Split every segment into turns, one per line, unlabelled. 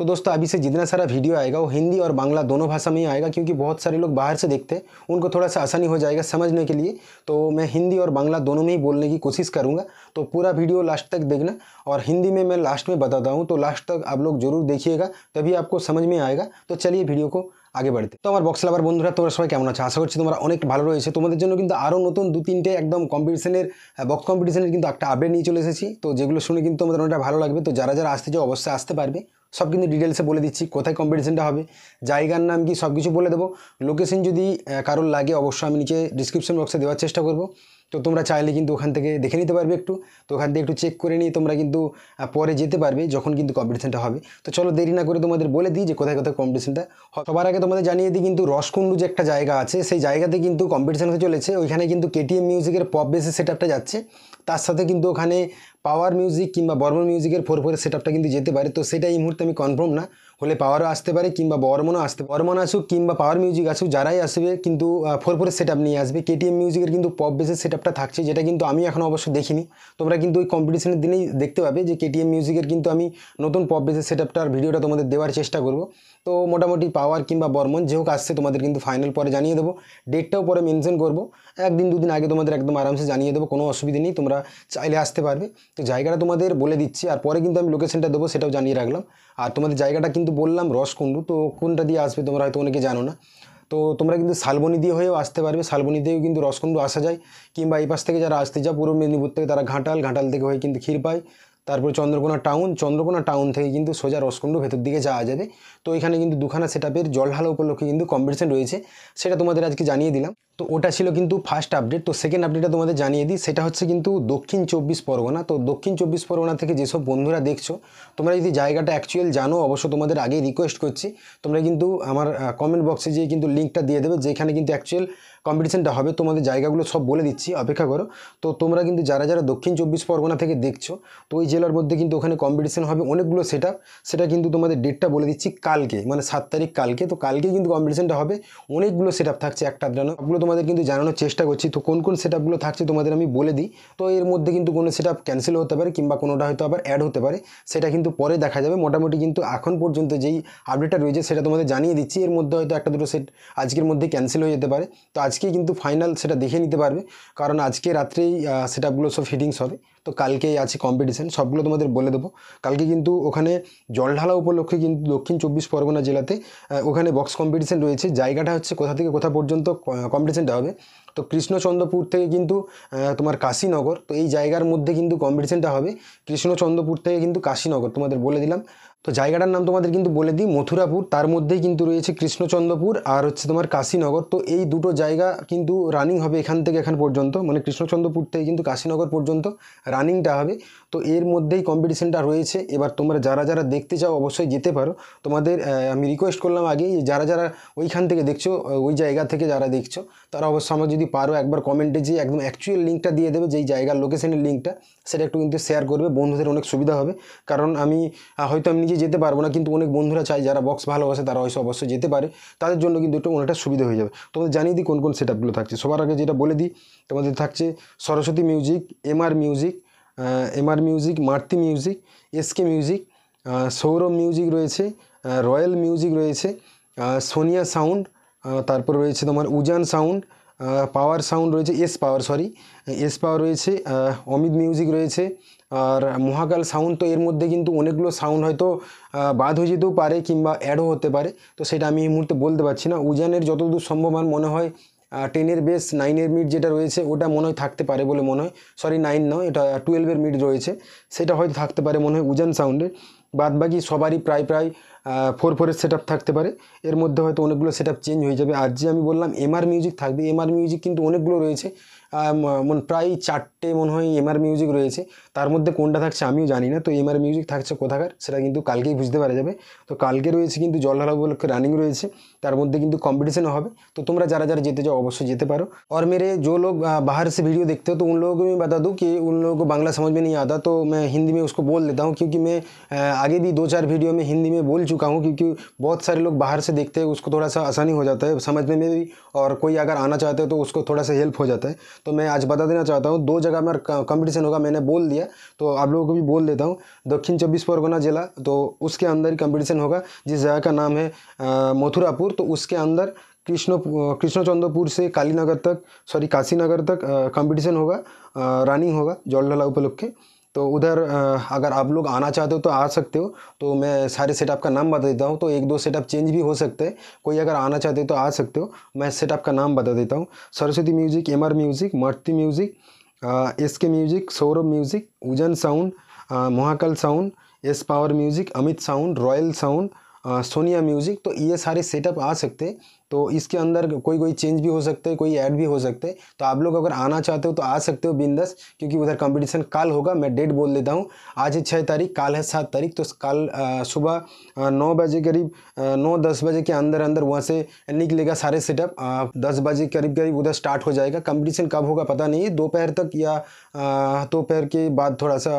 तो दोस्तों अभी से जितना सारा वीडियो आएगा वो हिंदी और बांग्ला दोनों भाषा में ही आएगा क्योंकि बहुत सारे लोग बाहर से देखते हैं उनको थोड़ा सा आसानी हो जाएगा समझने के लिए तो मैं हिंदी और बांग्ला दोनों में ही बोलने की कोशिश करूँगा तो पूरा वीडियो लास्ट तक देखना और हिंदी में मैं लास्ट में बताता हूँ तो लास्ट तक आप लोग जरूर देखिएगा तभी आपको समझ में आएगा तो चलिए वीडियो को आगे बढ़ते तो हमारे বক্স লাভার बंधुरा तुम्हारा सबाई কেমন आशा আশা तुम्हारा अनेक भाव रही है तुम्हारे জন্য কিন্তু আরও নতুন দু তিনটে একদম কম্পিটিশনের বক্স কম্পিটিশনের কিন্তু একটা আপডেট নিয়ে চলে এসেছি তো যেগুলো শুনে কিন্তু তোমাদের অনেকটা ভালো লাগবে जरा आते যারা আসতে চাও সব কিন্তু ডিটেলসে বলে দিচ্ছি কোথায় কম্পিটিশানটা হবে জায়গার নাম কি সব কিছু বলে দেবো লোকেশন যদি কারোর লাগে অবশ্যই আমি নিচে ডিসক্রিপশন বক্সে দেওয়ার চেষ্টা করব তো তোমরা চাইলে কিন্তু ওখান থেকে দেখে নিতে পারবে একটু তো ওখান থেকে একটু চেক করে নিয়ে তোমরা কিন্তু পরে যেতে পারবে যখন কিন্তু কম্পিটিশনটা হবে তো চলো দেরি না করে তোমাদের বলে দিই যে কোথায় কোথায় কম্পিটিশনটা সবার আগে তোমাদের জানিয়ে দিই কিন্তু রসকুণ্ডু যে একটা জায়গা আছে সেই জায়গাতে কিন্তু কম্পিটিশন হতে চলেছে ওইখানে কিন্তু কেটিএম মিউজিকের পপ বেসে সেট আপটা যাচ্ছে তার সাথে কিন্তু ওখানে পাওয়ার মিউজিক কিংবা বর্মন মিউজিকের ফোর ফোরের সেট আপটা কিন্তু যেতে পারে তো সেটা এই মুহূর্তে আমি কনফার্ম না হলে পাওয়ারও আসতে পারে কিংবা বর্মনও আসতে বর্মন আসুক কিংবা পাওয়ার মিউজিক আসুক যারাই আসবে কিন্তু ফোর ফোরের সেট নিয়ে আসবে কেটিএম মিউজিকের কিন্তু পপ বেসের সেট থাকছে যেটা কিন্তু আমি এখন অবশ্য দেখিনি তোমরা কিন্তু ওই কম্পিটিশনের দিনেই দেখতে পাবে যে কেটিএম মিউজিকের কিন্তু আমি নতুন পপ বেসের সেট ভিডিওটা তোমাদের দেওয়ার চেষ্টা করব তো মোটামুটি পাওয়ার কিংবা বর্মন যে হোক আসছে তোমাদের কিন্তু ফাইনাল পরে জানিয়ে দেবো ডেটটাও পরে মেনশন করবো একদিন দুদিন আগে তোমাদের একদম আরামসে জানিয়ে দেবো কোনো অসুবিধা নেই তোমরা চাইলে আসতে পারবে তো জায়গাটা তোমাদের বলে দিচ্ছি আর পরে কিন্তু আমি লোকেশনটা দেবো সেটাও জানিয়ে রাখলাম আর তোমাদের জায়গাটা কিন্তু বললাম রসকুণ্ডু তো কোনটা দিয়ে আসবে তোমরা হয়তো অনেকে জানো না তো তোমরা কিন্তু শালবনি দিয়ে হয়েও আসতে পারবে শালবনি দিয়েও কিন্তু রসকুণ্ডু আসা যায় কিংবা এই পাশ থেকে যারা আসতে চাও পূর্ব মেদিনীপুর থেকে তারা ঘাটাল ঘাটাল থেকে হয়ে কিন্তু পায় তারপরে চন্দ্রকোনা টাউন চন্দ্রকোনা টাউন থেকে কিন্তু সোজা রসকুণ্ড ভেতর দিকে যাওয়া যাবে তো এখানে কিন্তু দুখানা সেটাপের জলঢালা উপলক্ষে কিন্তু কম্পিটিশন রয়েছে সেটা তোমাদের আজকে জানিয়ে দিলাম তো ওটা ছিল কিন্তু ফার্স্ট আপডেট তো সেকেন্ড আপডেটটা তোমাদের জানিয়ে দিই সেটা হচ্ছে কিন্তু দক্ষিণ চব্বিশ পরগনা তো দক্ষিণ চব্বিশ পরগনা থেকে যেসব বন্ধুরা দেখছো তোমরা যদি জায়গাটা অ্যাকচুয়াল জানো অবশ্য তোমাদের আগেই রিকোয়েস্ট করছি তোমরা কিন্তু আমার কমেন্ট বক্সে যেয়ে কিন্তু লিঙ্কটা দিয়ে দেবে যেখানে কিন্তু অ্যাকচুয়াল কম্পিটিশানটা হবে তোমাদের জায়গাগুলো সব বলে দিচ্ছি অপেক্ষা করো তো তোমরা কিন্তু যারা যারা দক্ষিণ চব্বিশ পরগনা থেকে দেখছো তো ওই জেলার মধ্যে কিন্তু ওখানে কম্পিটিশান হবে অনেকগুলো সেট সেটা কিন্তু তোমাদের ডেটটা বলে দিচ্ছি কালকে মানে সাত তারিখ কালকে তো কালকে কিন্তু কম্পিটিশানটা হবে অনেকগুলো সেট থাকছে একটা আধটানো সবগুলো তোমাদের কিন্তু জানানোর চেষ্টা করছি তো কোন কোন সেট থাকছে তোমাদের আমি বলে দিই তো এর মধ্যে কিন্তু কোনো সেট ক্যান্সেল হতে পারে কিংবা কোনোটা হয়তো আবার অ্যাড হতে পারে সেটা কিন্তু পরে দেখা যাবে মোটামুটি কিন্তু এখন পর্যন্ত যেই আপডেটটা রয়েছে সেটা তোমাদের জানিয়ে দিচ্ছি এর মধ্যে হয়তো একটা দুটো সেট আজকের মধ্যে ক্যান্সেল হয়ে যেতে পারে তো আজকে কিন্তু ফাইনাল সেটা দেখে নিতে পারবে কারণ আজকে রাত্রেই সেটাপগুলো সব ফিটিংস হবে তো কালকেই আছে কম্পিটিশান সবগুলো তোমাদের বলে দেবো কালকে কিন্তু ওখানে জলঢালা উপলক্ষে কিন্তু দক্ষিণ চব্বিশ পরগনা জেলাতে ওখানে বক্স কম্পিটিশান রয়েছে জায়গাটা হচ্ছে কোথা থেকে কোথা পর্যন্ত কম্পিটিশানটা হবে তো কৃষ্ণচন্দ্রপুর থেকে কিন্তু তোমার কাশীনগর তো এই জায়গার মধ্যে কিন্তু কম্পিটিশানটা হবে কৃষ্ণচন্দ্রপুর থেকে কিন্তু কাশীনগর তোমাদের বলে দিলাম তো জায়গাটার নাম তোমাদের কিন্তু বলে দিই মথুরাপুর তার মধ্যেই কিন্তু রয়েছে কৃষ্ণচন্দ্রপুর আর হচ্ছে তোমার কাশীনগর তো এই দুটো জায়গা কিন্তু রানিং হবে এখান থেকে এখান পর্যন্ত মানে কৃষ্ণচন্দ্রপুর থেকে কিন্তু কাশীনগর পর্যন্ত রানিংটা হবে তো এর মধ্যেই কম্পিটিশানটা রয়েছে এবার তোমরা যারা যারা দেখতে চাও অবশ্যই যেতে পারো তোমাদের আমি রিকোয়েস্ট করলাম আগে যারা যারা ওইখান থেকে দেখছো ওই জায়গা থেকে যারা দেখছো তারা অবশ্যই আমার যদি পারো একবার কমেন্টে যে একদম অ্যাকচুয়াল লিঙ্কটা দিয়ে দেবে যেই জায়গার লোকেশনের লিঙ্কটা সেটা একটু কিন্তু শেয়ার করবে বন্ধুদের অনেক সুবিধা হবে কারণ আমি হয়তো আমি নিজে যেতে পারবো না কিন্তু অনেক বন্ধুরা চায় যারা বক্স ভালোবাসে তারা হয়তো অবশ্যই যেতে পারে তাদের জন্য কিন্তু একটু অনেকটা সুবিধা হয়ে যাবে তোমাদের জানিয়ে দিই কোন কোন সেট থাকছে সবার আগে যেটা বলে দিই তোমাদের থাকছে Saraswati music MR music MR music মার্তি music SK music Sourav music রয়েছে রয়্যাল মিউজিক রয়েছে সোনিয়া সাউন্ড তারপর রয়েছে তোমার উজান সাউন্ড পাওয়ার সাউন্ড রয়েছে S power sorry S power রয়েছে অমিত মিউজিক রয়েছে আর মহাকাল সাউন্ড তো এর মধ্যে কিন্তু অনেকগুলো সাউন্ড হয়তো বাদ হয়ে যেতেও পারে কিংবা অ্যাডও হতে পারে তো সেটা আমি এই মুহূর্তে বলতে পারছি না উজানের যতদূর সম্ভব আমার মনে হয় টেনের বেস নাইনের মিড যেটা রয়েছে ওটা মনে হয় থাকতে পারে বলে মনে হয় সরি নাইন নয় এটা টুয়েলভের মিড রয়েছে সেটা হয়তো থাকতে পারে মনে হয় উজান সাউন্ডের বাদ বাকি সবারই প্রায় প্রায় ফোর ফোরের সেট থাকতে পারে এর মধ্যে হয়তো অনেকগুলো সেট চেঞ্জ হয়ে যাবে আর যে আমি বললাম এমআর মিউজিক থাকবে এমআর মিউজিক কিন্তু অনেকগুলো রয়েছে प्राय मन आर প্রায় रही है হয় मध्य মিউজিক রয়েছে তার মধ্যে ना तो एम आर না थको এমআর মিউজিক থাকছে कल के কিন্তু কালকেই বুঝতে পারা যাবে তো কালকে রয়েছে কিন্তু জলধারা উপলক্ষে রানিং রয়েছে তার मध्य কিন্তু কম্পিটিশনও है तो तुम्हारा ज़रा ज़रा जेते जाओ अवश्य जो पो और मेरे जो लोग बाहर से वीडियो देखते हो तो उन लोगों को भी बता दूँ कि उन लोगों को बांग्ला समझ में नहीं आता तो मैं हिंदी में उसको बोल देता हूँ क्योंकि मैं आगे भी दो चार वीडियो में हिंदी में बोल चुका हूँ क्योंकि बहुत सारे लोग बाहर से देखते हैं उसको थोड़ा सा आसानी हो जाता है समझने में भी और कोई अगर आना चाहते हो तो उसको थोड़ा सा हेल्प हो जाता है तो मैं आज बता देना चाहता हूँ दो जगह में कंपटीशन होगा मैंने बोल दिया तो आप लोगों को भी बोल देता हूँ दक्षिण चौबीस परगना जिला तो उसके अंदर ही कंपटीशन होगा जिस जगह का नाम है मथुरापुर तो उसके अंदर कृष्ण कृष्णचंद्रपुर से कालीनगर तक सॉरी काशीनगर तक कंपटीशन होगा रनिंग होगा जल ढला उपलक्ष्य तो उधर अगर आप लोग आना चाहते हो तो आ सकते हो तो मैं सारे सेटअप का नाम बता देता हूँ तो एक दो सेटअप चेंज भी हो सकते हैं कोई अगर आना चाहते हो तो आ सकते हो मैं सेटअप का नाम बता देता हूँ Saraswati music M R music मर्ती music S K music Sourav music Ujan sound Mahakal sound S power music Amit sound royal sound Sonia music तो ये सारे सेटअप आ सकते हैं तो इसके अंदर कोई कोई चेंज भी हो सकते हैं कोई ऐड भी हो सकते हैं तो आप लोग अगर आना चाहते हो तो आ सकते हो बिंदस क्योंकि उधर कंपटीशन कल होगा मैं डेट बोल देता हूँ आज है छः तारीख कल है सात तारीख तो कल सुबह नौ बजे करीब नौ दस बजे के अंदर अंदर वहाँ से निकलेगा सारे सेटअप दस बजे करीब करीब उधर स्टार्ट हो जाएगा कंपटीशन कब होगा पता नहीं है दोपहर तक या दोपहर के बाद थोड़ा सा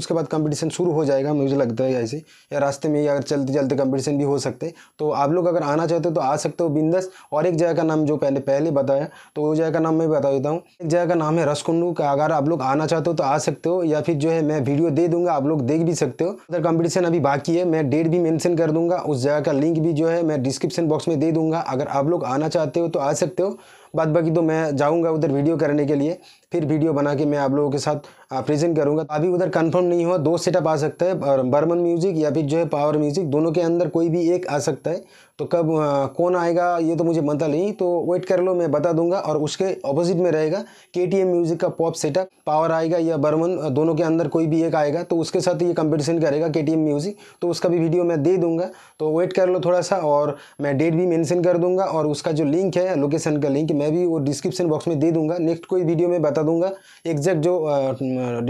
उसके बाद कंपटीशन शुरू हो जाएगा मुझे लगता है ऐसे या रास्ते में अगर चलते चलते कंपटीशन भी हो सकते तो आप लोग अगर आना चाहते हो तो आ सकते हो बिंदस बिंदस और एक जगह का नाम जो पहले पहले बताया तो वो जगह का नाम मैं बता देता हूँ एक जगह का नाम है रसकुंडू का अगर आप लोग आना चाहते हो तो आ सकते हो या फिर जो है मैं वीडियो दे दूंगा आप लोग देख भी सकते हो अदर कंपटीशन अभी बाकी है मैं डेट भी मैंशन कर दूंगा उस जगह का लिंक भी जो है मैं डिस्क्रिप्शन बॉक्स में दे दूंगा अगर आप लोग आना चाहते हो तो आ सकते हो बाद बाकी तो मैं जाऊँगा उधर वीडियो करने के लिए फिर वीडियो बना के मैं आप लोगों के साथ प्रेजेंट करूँगा अभी उधर कंफर्म नहीं हुआ दो सेटअप आ सकता है बर्मन म्यूज़िक या फिर जो है पावर म्यूज़िक दोनों के अंदर कोई भी एक आ सकता है तो कब कौन आएगा ये तो मुझे पता नहीं तो वेट कर लो मैं बता दूंगा और उसके अपोजिट में रहेगा के म्यूज़िक का पॉप सेटअप पावर आएगा या बर्मन दोनों के अंदर कोई भी एक आएगा तो उसके साथ ये कंपटीशन करेगा के म्यूज़िक तो उसका भी वीडियो मैं दे दूंगा तो वेट कर लो थोड़ा सा और मैं डेट भी मैंशन कर दूँगा और उसका जो लिंक है लोकेशन का लिंक मैं भी वो डिस्क्रिप्शन बॉक्स में दे दूंगा नेक्स्ट कोई वीडियो में बता दूंगा एग्जैक्ट जो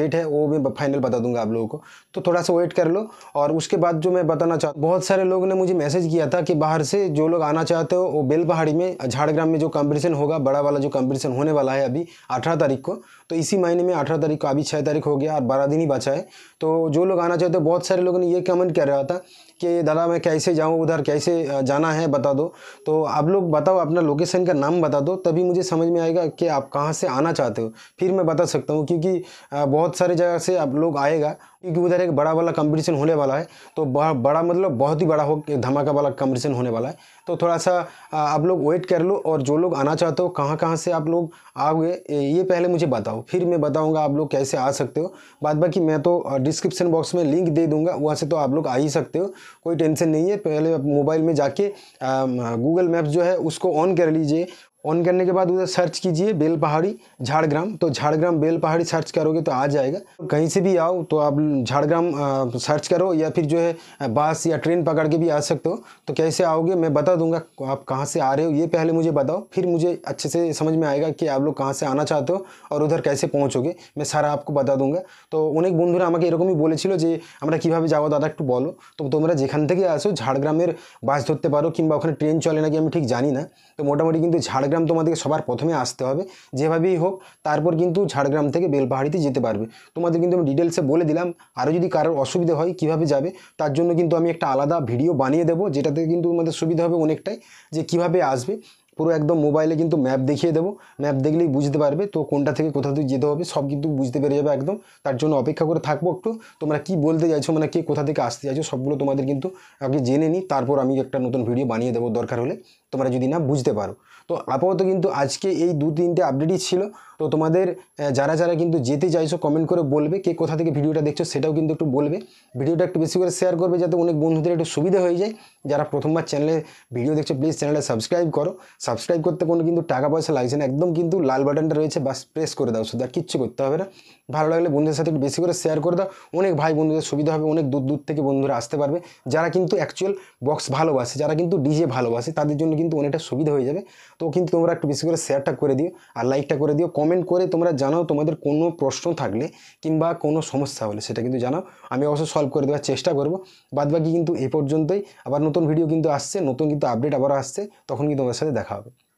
डेट है वो मैं फाइनल बता दूंगा आप लोगों को तो थोड़ा सा वेट कर लो और उसके बाद जो मैं बताना चाहता बहुत सारे लोगों ने मुझे मैसेज किया था कि बाहर से जो लोग आना चाहते हो वो बेल पहाड़ी में झाड़ग्राम में जो कॉम्पिटिशन होगा बड़ा वाला जो कॉम्पिटिशन होने वाला है अभी अठारह तारीख को तो इसी महीने में अठारह तारीख को अभी छः तारीख हो गया और बारह दिन ही बचा है तो जो लोग आना चाहते हो बहुत सारे लोगों ने ये कमेंट कर रहा था कि दादा मैं कैसे जाऊँ उधर कैसे जाना है बता दो तो आप लोग बताओ अपना लोकेशन का नाम बता दो तभी मुझे समझ में आएगा कि आप कहाँ से आना चाहते हो फिर मैं बता सकता हूँ क्योंकि बहुत सारे जगह से आप लोग आएगा क्योंकि उधर एक बड़ा वाला कंपटीशन होने वाला है तो बड़ा मतलब बहुत ही बड़ा हो धमाका वाला कंपटीशन होने वाला है तो थोड़ा सा आप लोग वेट कर लो और जो लोग आना चाहते हो कहाँ कहाँ से आप लोग आओगे ये पहले मुझे बताओ फिर मैं बताऊँगा आप लोग कैसे आ सकते हो बाद बाकी मैं तो डिस्क्रिप्शन बॉक्स में लिंक दे दूँगा वहाँ से तो आप लोग आ ही सकते हो कोई टेंशन नहीं है पहले मोबाइल में जाके गूगल मैप्स जो है उसको ऑन कर लीजिए ऑन करने के बाद उधर सर्च कीजिए बेल पहाड़ी झाड़ग्राम तो झाड़ग्राम बेल पहाड़ी सर्च करोगे तो आ जाएगा कहीं से भी आओ तो आप झाड़ग्राम सर्च करो या फिर जो है बस या ट्रेन पकड़ के भी आ सकते हो तो कैसे आओगे मैं बता दूंगा आप कहाँ से आ रहे हो ये पहले मुझे बताओ फिर मुझे अच्छे से समझ में आएगा कि आप लोग कहाँ से आना चाहते हो और उधर कैसे पहुँचोगे मैं सारा आपको बता दूंगा तो अनेक बंधुरा আমাকে এরকমই ही बोले जो हमें क्यों जाओ दादा एक बो तो तुम्हारा থেকে आसो ঝাড়গ্রামের बस धरते पर ट्रेन चले ना कि ठीक जी ना तो না क्योंकि झाड़ ঝাড়গ্রাম তোমাদেরকে সবার প্রথমে আসতে হবে যেভাবেই হোক তারপর কিন্তু ঝাড়গ্রাম থেকে বেলপাহাড়িতে যেতে পারবে তোমাদের কিন্তু আমি ডিটেলসে বলে দিলাম আরও যদি কারোর অসুবিধা হয় কিভাবে যাবে তার জন্য কিন্তু আমি একটা আলাদা ভিডিও বানিয়ে দেবো যেটাতে কিন্তু তোমাদের সুবিধা হবে অনেকটাই যে কিভাবে আসবে পুরো একদম মোবাইলে কিন্তু ম্যাপ দেখিয়ে দেবো ম্যাপ দেখলেই বুঝতে পারবে তো কোনটা থেকে কোথা থেকে যেতে হবে সব কিন্তু বুঝতে পেরে যাবে একদম তার জন্য অপেক্ষা করে থাকবো একটু তোমরা কি বলতে চাইছো মানে কে কোথা থেকে আসতে চাইছো সবগুলো তোমাদের কিন্তু আগে জেনে নিই তারপর আমি একটা নতুন ভিডিও বানিয়ে দেবো দরকার হলে তোমরা যদি না বুঝতে পারো তো আপাতত কিন্তু আজকে এই দু তিনটে আপডেটই ছিল তো তোমাদের যারা যারা কিন্তু যেতে চাইছো কমেন্ট করে বলবে কে কোথা থেকে ভিডিওটা দেখছো সেটাও কিন্তু একটু বলবে ভিডিওটা একটু বেশি করে শেয়ার করবে যাতে অনেক বন্ধুদের একটু সুবিধা হয়ে যায় যারা প্রথমবার চ্যানেলে ভিডিও দেখছো প্লিজ চ্যানেলে সাবস্ক্রাইব করো সাবস্ক্রাইব করতে কোনো কিন্তু টাকা পয়সা লাগছে না একদম কিন্তু লাল বাটনটা রয়েছে বাস প্রেস করে দাও শুধু আর কিচ্ছু করতে হবে না ভালো লাগলে বন্ধুদের সাথে একটু বেশি করে শেয়ার করে দাও অনেক ভাই বন্ধুদের সুবিধা হবে অনেক দূর দূর থেকে বন্ধুরা আসতে পারবে যারা কিন্তু অ্যাকচুয়াল বক্স ভালোবাসে যারা কিন্তু ডিজে ভালোবাসে তাদের জন্য কিন্তু অনেকটা সুবিধা হয়ে যাবে তো কিন্তু তোমরা একটু বেশি করে শেয়ারটা করে দিও আর লাইকটা করে দিও কমেন্ট করে তোমরা জানাও তোমাদের কোনো প্রশ্ন থাকলে কিংবা কোনো সমস্যা হলে সেটা কিন্তু জানাও আমি অবশ্যই সলভ করে দেওয়ার চেষ্টা করবো বাদবাকি কিন্তু এ পর্যন্তই আবার নতুন ভিডিও কিন্তু আসছে নতুন কিন্তু আপডেট আবার আসছে তখন কিন্তু তোমাদের সাথে দেখা হবে